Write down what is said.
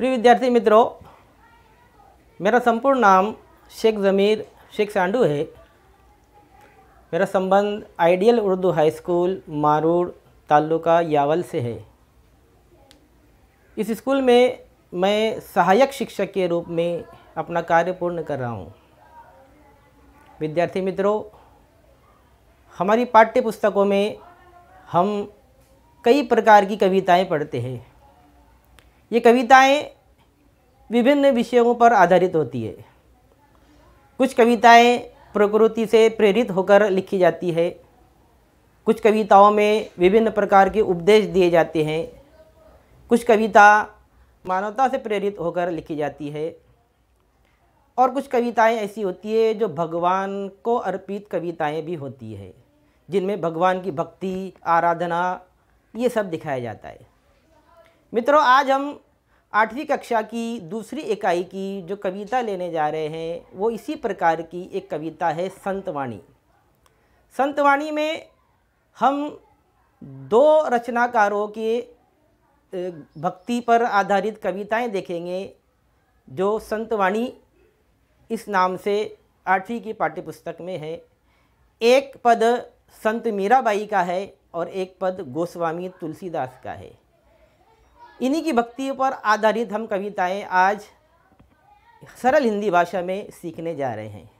प्रिय विद्यार्थी मित्रों मेरा संपूर्ण नाम शेख ज़मीर शेख सांडू है मेरा संबंध ideal Urdu high school Marud taluka Yawal से है इस स्कूल में मैं सहायक शिक्षक के रूप में अपना कार्य पूर्ण कर रहा हूँ विद्यार्थी मित्रों हमारी पाठ्य पुस्तकों में हम कई प्रकार की कविताएं पढ़ते हैं ये कविताएं विभिन्न विषयों पर आधारित होती है कुछ कविताएं प्रकृति से प्रेरित होकर लिखी जाती है कुछ कविताओं में विभिन्न प्रकार के उपदेश दिए जाते हैं कुछ कविता मानवता से प्रेरित होकर लिखी जाती है और कुछ कविताएं ऐसी होती है जो भगवान को अर्पित कविताएं भी होती है जिनमें भगवान की भक्ति आराधना ये सब दिखाया जाता है मित्रों आज हम आठवीं कक्षा की दूसरी इकाई की जो कविता लेने जा रहे हैं वो इसी प्रकार की एक कविता है संतवाणी संतवाणी में हम दो रचनाकारों के भक्ति पर आधारित कविताएं देखेंगे जो संतवाणी इस नाम से आठवीं की पाठ्यपुस्तक में है एक पद संत मीराबाई का है और एक पद गोस्वामी तुलसीदास का है इन्हीं की भक्ति पर आधारित हम कविताएं आज सरल हिंदी भाषा में सीखने जा रहे हैं